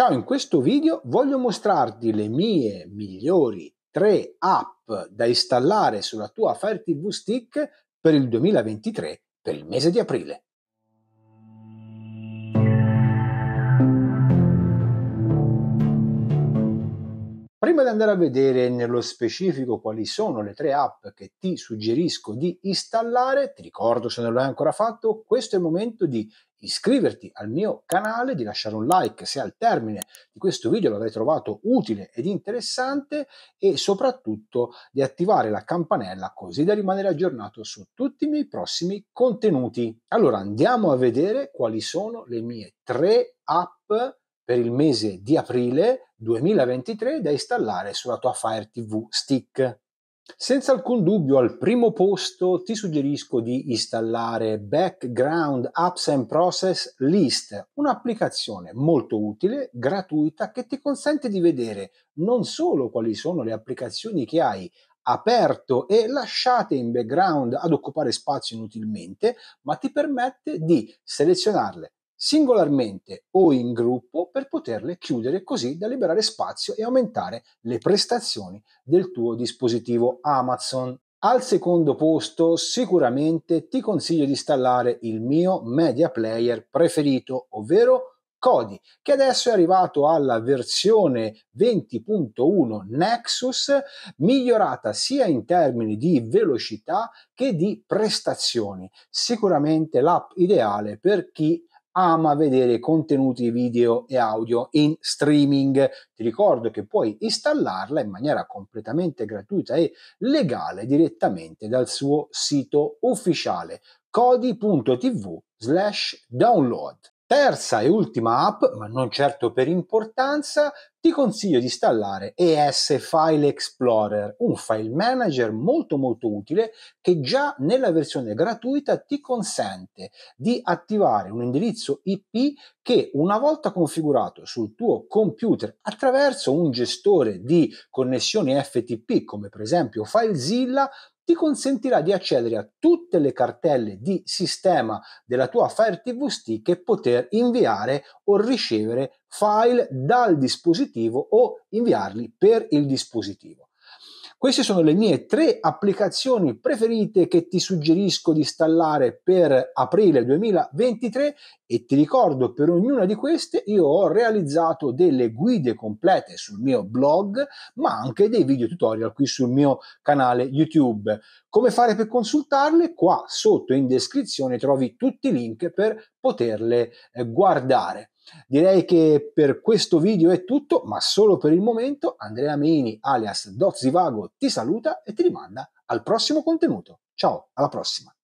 Ciao, in questo video voglio mostrarti le mie migliori 3 app da installare sulla tua Fire TV Stick per il 2023 per il mese di aprile. Prima di andare a vedere nello specifico quali sono le tre app che ti suggerisco di installare, ti ricordo se non l'hai ancora fatto, questo è il momento di iscriverti al mio canale, di lasciare un like se al termine di questo video l'avrai trovato utile ed interessante e soprattutto di attivare la campanella così da rimanere aggiornato su tutti i miei prossimi contenuti. Allora andiamo a vedere quali sono le mie tre app per il mese di aprile 2023 da installare sulla tua Fire TV Stick. Senza alcun dubbio al primo posto ti suggerisco di installare Background Apps and Process List, un'applicazione molto utile, gratuita, che ti consente di vedere non solo quali sono le applicazioni che hai aperto e lasciate in background ad occupare spazio inutilmente, ma ti permette di selezionarle, singolarmente o in gruppo per poterle chiudere così da liberare spazio e aumentare le prestazioni del tuo dispositivo Amazon. Al secondo posto sicuramente ti consiglio di installare il mio media player preferito, ovvero Kodi, che adesso è arrivato alla versione 20.1 Nexus, migliorata sia in termini di velocità che di prestazioni. Sicuramente l'app ideale per chi ama vedere contenuti video e audio in streaming. Ti ricordo che puoi installarla in maniera completamente gratuita e legale direttamente dal suo sito ufficiale codi.tv slash download. Terza e ultima app, ma non certo per importanza, ti consiglio di installare ES File Explorer, un file manager molto molto utile che già nella versione gratuita ti consente di attivare un indirizzo IP che una volta configurato sul tuo computer attraverso un gestore di connessioni FTP come per esempio FileZilla ti consentirà di accedere a tutte le cartelle di sistema della tua Fire TV Stick e poter inviare o ricevere file dal dispositivo o inviarli per il dispositivo. Queste sono le mie tre applicazioni preferite che ti suggerisco di installare per aprile 2023 e ti ricordo per ognuna di queste io ho realizzato delle guide complete sul mio blog ma anche dei video tutorial qui sul mio canale YouTube. Come fare per consultarle? Qua sotto in descrizione trovi tutti i link per poterle eh, guardare. Direi che per questo video è tutto, ma solo per il momento Andrea Mini alias Dozzivago, ti saluta e ti rimanda al prossimo contenuto. Ciao, alla prossima!